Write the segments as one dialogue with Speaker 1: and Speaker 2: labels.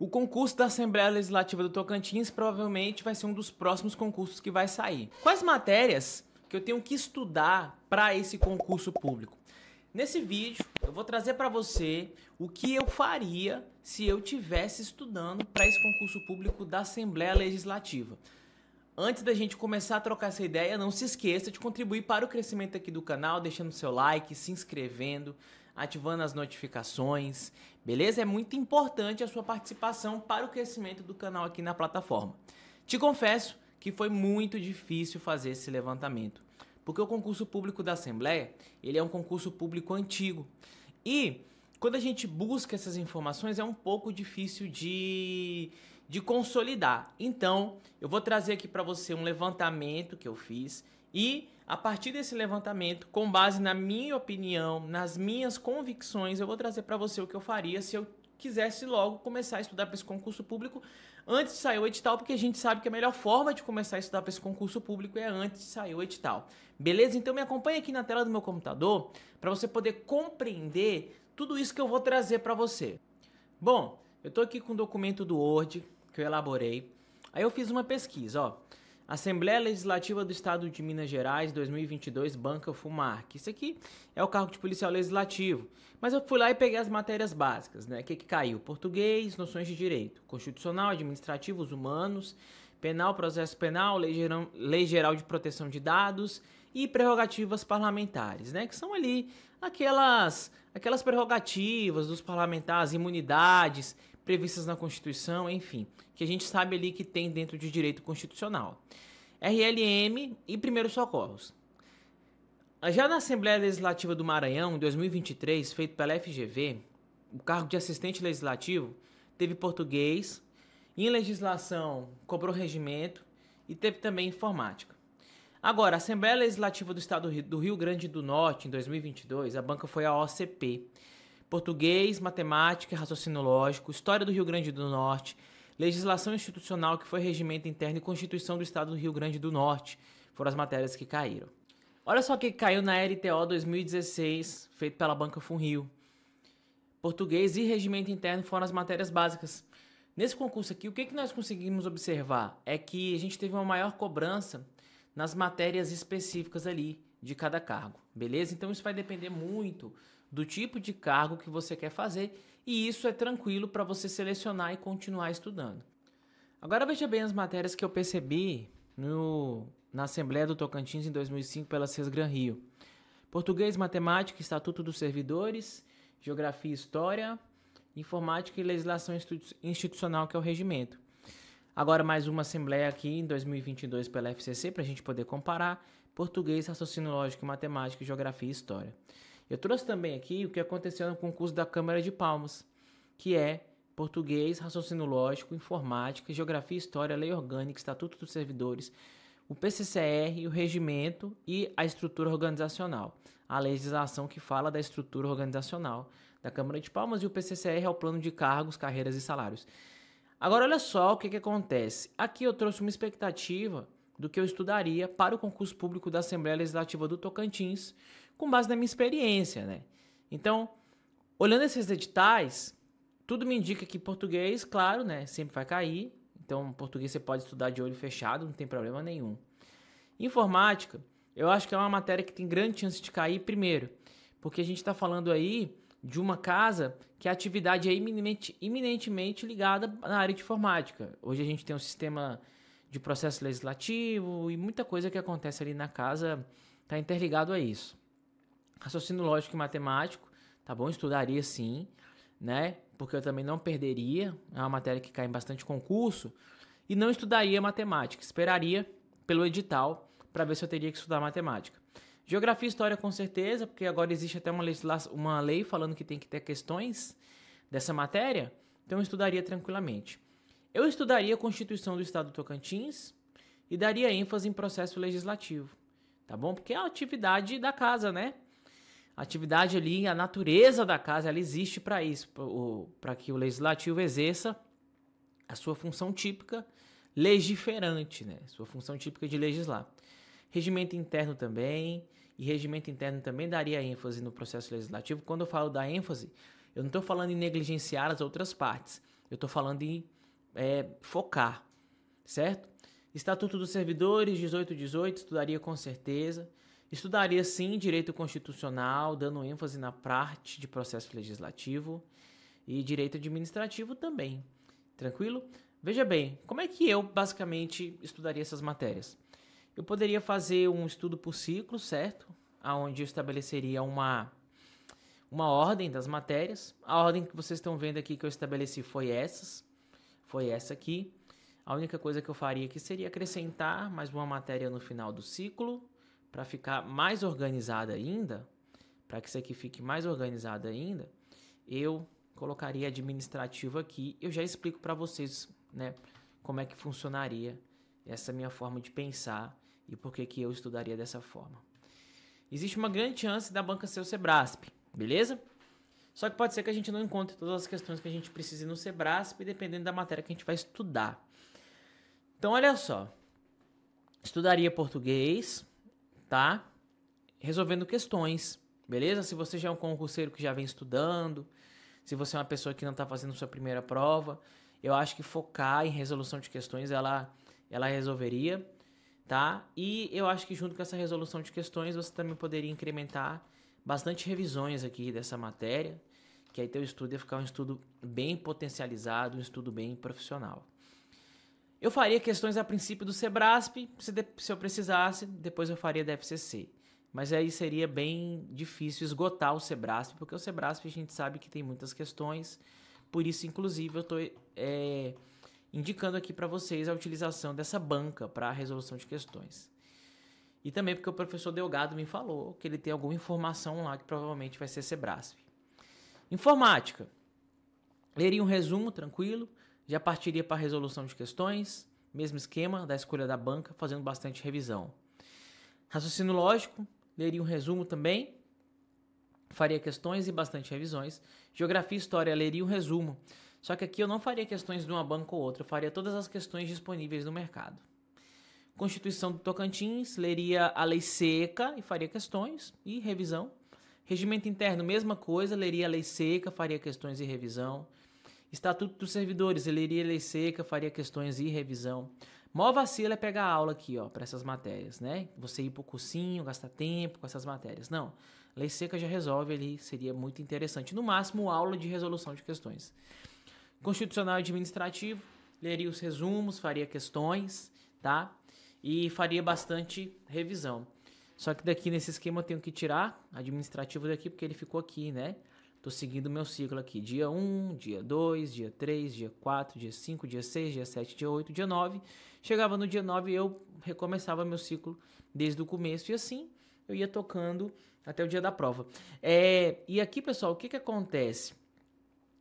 Speaker 1: O concurso da Assembleia Legislativa do Tocantins provavelmente vai ser um dos próximos concursos que vai sair. Quais matérias que eu tenho que estudar para esse concurso público? Nesse vídeo, eu vou trazer para você o que eu faria se eu tivesse estudando para esse concurso público da Assembleia Legislativa. Antes da gente começar a trocar essa ideia, não se esqueça de contribuir para o crescimento aqui do canal, deixando seu like, se inscrevendo, ativando as notificações, beleza? É muito importante a sua participação para o crescimento do canal aqui na plataforma. Te confesso que foi muito difícil fazer esse levantamento, porque o concurso público da Assembleia, ele é um concurso público antigo. E quando a gente busca essas informações é um pouco difícil de de consolidar. Então, eu vou trazer aqui para você um levantamento que eu fiz e a partir desse levantamento, com base na minha opinião, nas minhas convicções, eu vou trazer para você o que eu faria se eu quisesse logo começar a estudar para esse concurso público antes de sair o edital, porque a gente sabe que a melhor forma de começar a estudar para esse concurso público é antes de sair o edital. Beleza? Então me acompanha aqui na tela do meu computador para você poder compreender tudo isso que eu vou trazer para você. Bom, eu estou aqui com o documento do Word, que eu elaborei. Aí eu fiz uma pesquisa, ó. Assembleia Legislativa do Estado de Minas Gerais 2022 banca Fumarc. Isso aqui é o cargo de policial legislativo. Mas eu fui lá e peguei as matérias básicas, né? O que, que caiu? Português, noções de direito, constitucional, administrativos, humanos, penal, processo penal, lei geral, lei geral de proteção de dados e prerrogativas parlamentares, né? Que são ali aquelas aquelas prerrogativas dos parlamentares, imunidades previstas na Constituição, enfim, que a gente sabe ali que tem dentro de direito constitucional. RLM e primeiros socorros. Já na Assembleia Legislativa do Maranhão, em 2023, feito pela FGV, o cargo de assistente legislativo teve português, em legislação cobrou regimento e teve também informática. Agora, a Assembleia Legislativa do Estado do Rio Grande do Norte, em 2022, a banca foi a OCP português, matemática, raciocínio lógico, história do Rio Grande do Norte, legislação institucional que foi regimento interno e constituição do Estado do Rio Grande do Norte. Foram as matérias que caíram. Olha só o que caiu na LTO 2016, feito pela Banca Funrio. Português e regimento interno foram as matérias básicas. Nesse concurso aqui, o que, que nós conseguimos observar? É que a gente teve uma maior cobrança nas matérias específicas ali de cada cargo, beleza? Então isso vai depender muito do tipo de cargo que você quer fazer, e isso é tranquilo para você selecionar e continuar estudando. Agora veja bem as matérias que eu percebi no, na Assembleia do Tocantins em 2005 pela Cesgran Rio. Português, Matemática, Estatuto dos Servidores, Geografia e História, Informática e Legislação Institucional, que é o regimento. Agora mais uma Assembleia aqui em 2022 pela FCC para a gente poder comparar Português, Raciocínio Lógico, Matemática, Geografia e História. Eu trouxe também aqui o que aconteceu no concurso da Câmara de Palmas, que é português, raciocínio lógico, informática, geografia, história, lei orgânica, estatuto dos servidores, o PCCR, o regimento e a estrutura organizacional. A legislação que fala da estrutura organizacional da Câmara de Palmas e o PCCR é o plano de cargos, carreiras e salários. Agora, olha só o que, que acontece. Aqui eu trouxe uma expectativa do que eu estudaria para o concurso público da Assembleia Legislativa do Tocantins, com base na minha experiência, né? Então, olhando esses editais, tudo me indica que português, claro, né, sempre vai cair. Então, português você pode estudar de olho fechado, não tem problema nenhum. Informática, eu acho que é uma matéria que tem grande chance de cair primeiro, porque a gente está falando aí de uma casa que a atividade é iminente, iminentemente ligada na área de informática. Hoje a gente tem um sistema de processo legislativo e muita coisa que acontece ali na casa está interligado a isso raciocínio lógico e matemático, tá bom? Estudaria sim, né? Porque eu também não perderia, é uma matéria que cai em bastante concurso, e não estudaria matemática, esperaria pelo edital para ver se eu teria que estudar matemática. Geografia e história com certeza, porque agora existe até uma, uma lei falando que tem que ter questões dessa matéria, então eu estudaria tranquilamente. Eu estudaria a Constituição do Estado do Tocantins e daria ênfase em processo legislativo, tá bom? Porque é a atividade da casa, né? atividade ali, a natureza da casa, ela existe para isso, para que o legislativo exerça a sua função típica legiferante, né? Sua função típica de legislar. Regimento interno também, e regimento interno também daria ênfase no processo legislativo. Quando eu falo da ênfase, eu não estou falando em negligenciar as outras partes, eu estou falando em é, focar, certo? Estatuto dos Servidores, 1818, estudaria com certeza. Estudaria sim direito constitucional, dando ênfase na parte de processo legislativo e direito administrativo também. Tranquilo? Veja bem, como é que eu basicamente estudaria essas matérias? Eu poderia fazer um estudo por ciclo, certo? Aonde eu estabeleceria uma uma ordem das matérias. A ordem que vocês estão vendo aqui que eu estabeleci foi essas. Foi essa aqui. A única coisa que eu faria aqui seria acrescentar mais uma matéria no final do ciclo para ficar mais organizada ainda, para que isso aqui fique mais organizado ainda, eu colocaria administrativo aqui. Eu já explico para vocês, né, como é que funcionaria essa minha forma de pensar e por que que eu estudaria dessa forma. Existe uma grande chance da banca ser o Sebrasp, beleza? Só que pode ser que a gente não encontre todas as questões que a gente precise no Sebrasp, dependendo da matéria que a gente vai estudar. Então, olha só. Estudaria português, tá? Resolvendo questões, beleza? Se você já é um concurseiro que já vem estudando, se você é uma pessoa que não está fazendo sua primeira prova, eu acho que focar em resolução de questões ela, ela resolveria, tá? E eu acho que junto com essa resolução de questões você também poderia incrementar bastante revisões aqui dessa matéria, que aí teu estudo ia ficar um estudo bem potencializado, um estudo bem profissional. Eu faria questões a princípio do Sebrasp, se, de, se eu precisasse, depois eu faria da FCC. Mas aí seria bem difícil esgotar o Sebrasp, porque o Sebrasp a gente sabe que tem muitas questões, por isso, inclusive, eu estou é, indicando aqui para vocês a utilização dessa banca para a resolução de questões. E também porque o professor Delgado me falou que ele tem alguma informação lá que provavelmente vai ser Sebrasp. Informática. Leria um resumo tranquilo, já partiria para a resolução de questões, mesmo esquema da escolha da banca, fazendo bastante revisão. Raciocínio lógico, leria um resumo também, faria questões e bastante revisões. Geografia e história, leria um resumo. Só que aqui eu não faria questões de uma banca ou outra, eu faria todas as questões disponíveis no mercado. Constituição do Tocantins, leria a lei seca e faria questões e revisão. Regimento interno, mesma coisa, leria a lei seca, faria questões e revisão. Estatuto dos Servidores, ele iria lei seca, faria questões e revisão. Mó vacila é pegar aula aqui, ó, para essas matérias, né? Você ir pro cursinho, gastar tempo com essas matérias. Não. Lei seca já resolve ali, seria muito interessante. No máximo, aula de resolução de questões. Constitucional administrativo, leria os resumos, faria questões, tá? E faria bastante revisão. Só que daqui nesse esquema eu tenho que tirar administrativo daqui, porque ele ficou aqui, né? Tô seguindo meu ciclo aqui. Dia 1, dia 2, dia 3, dia 4, dia 5, dia 6, dia 7, dia 8, dia 9. Chegava no dia 9 e eu recomeçava meu ciclo desde o começo e assim eu ia tocando até o dia da prova. É, e aqui, pessoal, o que, que acontece?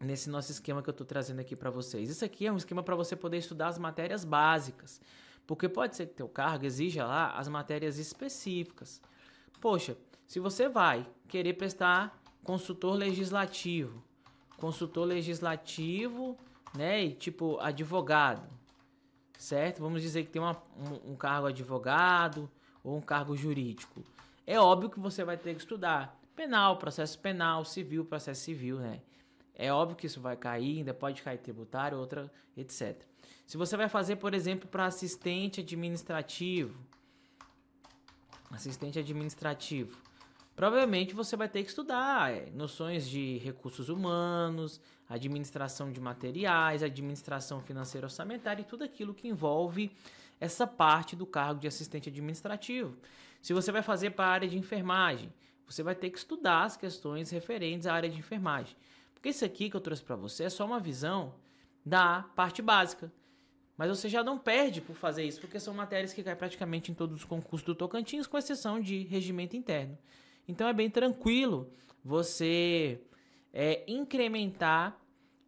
Speaker 1: Nesse nosso esquema que eu estou trazendo aqui para vocês. Isso aqui é um esquema para você poder estudar as matérias básicas. Porque pode ser que teu cargo exija lá as matérias específicas. Poxa, se você vai querer prestar consultor legislativo, consultor legislativo, né? E tipo advogado, certo? Vamos dizer que tem uma, um, um cargo advogado ou um cargo jurídico. É óbvio que você vai ter que estudar penal, processo penal, civil, processo civil, né? É óbvio que isso vai cair, ainda pode cair tributário, outra, etc. Se você vai fazer, por exemplo, para assistente administrativo, assistente administrativo, provavelmente você vai ter que estudar é, noções de recursos humanos, administração de materiais, administração financeira orçamentária e tudo aquilo que envolve essa parte do cargo de assistente administrativo. Se você vai fazer para a área de enfermagem, você vai ter que estudar as questões referentes à área de enfermagem. Porque isso aqui que eu trouxe para você é só uma visão da parte básica. Mas você já não perde por fazer isso, porque são matérias que caem praticamente em todos os concursos do Tocantins, com exceção de regimento interno. Então é bem tranquilo você é, incrementar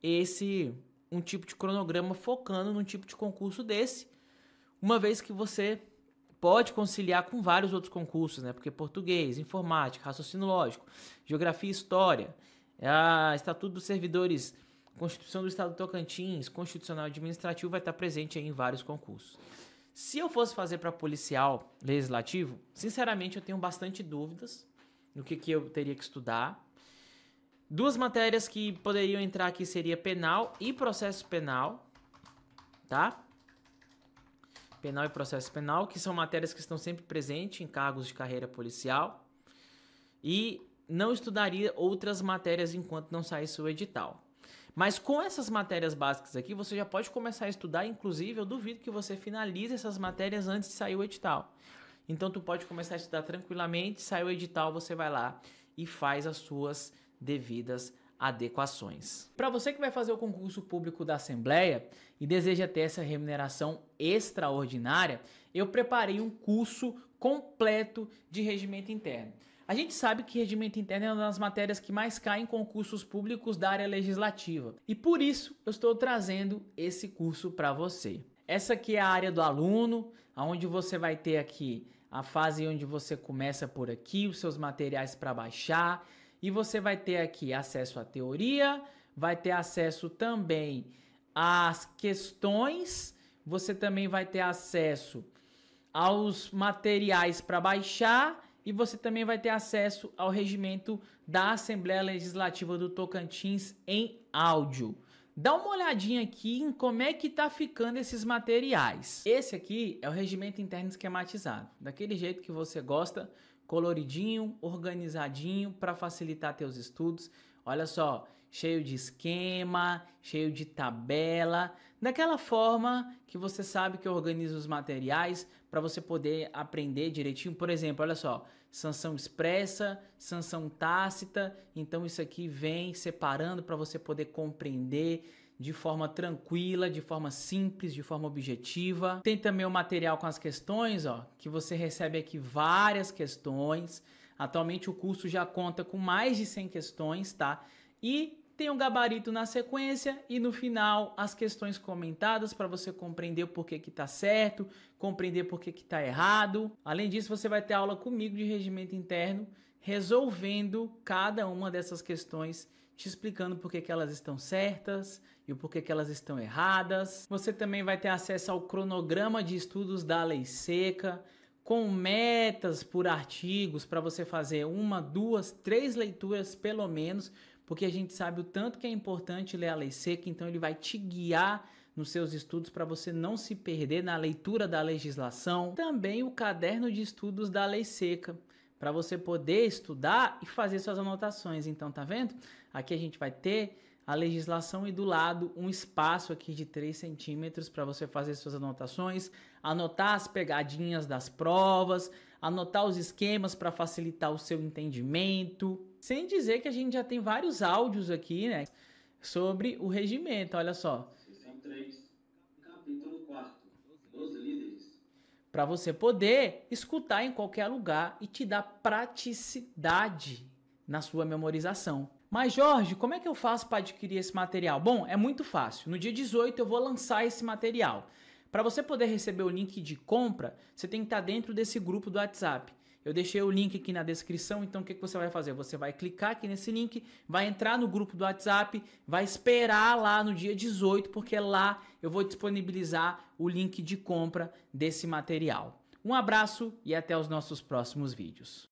Speaker 1: esse um tipo de cronograma focando num tipo de concurso desse, uma vez que você pode conciliar com vários outros concursos, né? Porque português, informática, raciocínio lógico, geografia e história, a Estatuto dos Servidores, Constituição do Estado do Tocantins, Constitucional Administrativo vai estar presente em vários concursos. Se eu fosse fazer para policial legislativo, sinceramente eu tenho bastante dúvidas no que, que eu teria que estudar. Duas matérias que poderiam entrar aqui seria penal e processo penal, tá? Penal e processo penal, que são matérias que estão sempre presentes em cargos de carreira policial. E não estudaria outras matérias enquanto não saísse o edital. Mas com essas matérias básicas aqui, você já pode começar a estudar, inclusive eu duvido que você finalize essas matérias antes de sair o edital. Então tu pode começar a estudar tranquilamente, sai o edital, você vai lá e faz as suas devidas adequações. Para você que vai fazer o concurso público da Assembleia e deseja ter essa remuneração extraordinária, eu preparei um curso completo de regimento interno. A gente sabe que regimento interno é uma das matérias que mais cai em concursos públicos da área legislativa. E por isso eu estou trazendo esse curso para você. Essa aqui é a área do aluno, onde você vai ter aqui a fase onde você começa por aqui, os seus materiais para baixar, e você vai ter aqui acesso à teoria, vai ter acesso também às questões, você também vai ter acesso aos materiais para baixar e você também vai ter acesso ao regimento da Assembleia Legislativa do Tocantins em áudio. Dá uma olhadinha aqui em como é que tá ficando esses materiais. Esse aqui é o regimento interno esquematizado, daquele jeito que você gosta, coloridinho, organizadinho para facilitar teus estudos. Olha só, cheio de esquema, cheio de tabela, daquela forma que você sabe que organiza os materiais para você poder aprender direitinho. Por exemplo, olha só, sanção expressa, sanção tácita, então isso aqui vem separando para você poder compreender de forma tranquila, de forma simples, de forma objetiva. Tem também o material com as questões, ó, que você recebe aqui várias questões. Atualmente o curso já conta com mais de 100 questões, tá? E tem o um gabarito na sequência e no final as questões comentadas para você compreender por que que tá certo, compreender por que está errado. Além disso, você vai ter aula comigo de regimento interno, resolvendo cada uma dessas questões te explicando por que, que elas estão certas e o porquê que elas estão erradas. Você também vai ter acesso ao cronograma de estudos da Lei Seca, com metas por artigos para você fazer uma, duas, três leituras pelo menos, porque a gente sabe o tanto que é importante ler a lei seca, então ele vai te guiar nos seus estudos para você não se perder na leitura da legislação. Também o caderno de estudos da lei seca, para você poder estudar e fazer suas anotações. Então, tá vendo? Aqui a gente vai ter a legislação e do lado um espaço aqui de 3 centímetros para você fazer suas anotações, anotar as pegadinhas das provas, anotar os esquemas para facilitar o seu entendimento. Sem dizer que a gente já tem vários áudios aqui, né? Sobre o regimento, olha só. Seção 3, é capítulo 4, líderes. Para você poder escutar em qualquer lugar e te dar praticidade na sua memorização. Mas Jorge, como é que eu faço para adquirir esse material? Bom, é muito fácil. No dia 18 eu vou lançar esse material. Para você poder receber o link de compra, você tem que estar tá dentro desse grupo do WhatsApp. Eu deixei o link aqui na descrição, então o que, que você vai fazer? Você vai clicar aqui nesse link, vai entrar no grupo do WhatsApp, vai esperar lá no dia 18, porque lá eu vou disponibilizar o link de compra desse material. Um abraço e até os nossos próximos vídeos.